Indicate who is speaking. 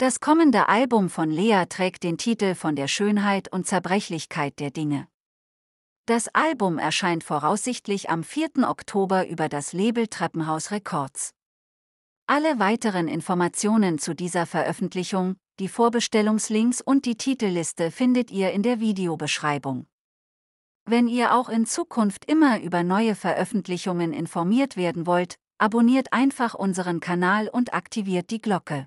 Speaker 1: Das kommende Album von Lea trägt den Titel von der Schönheit und Zerbrechlichkeit der Dinge. Das Album erscheint voraussichtlich am 4. Oktober über das Label Treppenhaus Records. Alle weiteren Informationen zu dieser Veröffentlichung, die Vorbestellungslinks und die Titelliste findet ihr in der Videobeschreibung. Wenn ihr auch in Zukunft immer über neue Veröffentlichungen informiert werden wollt, abonniert einfach unseren Kanal und aktiviert die Glocke.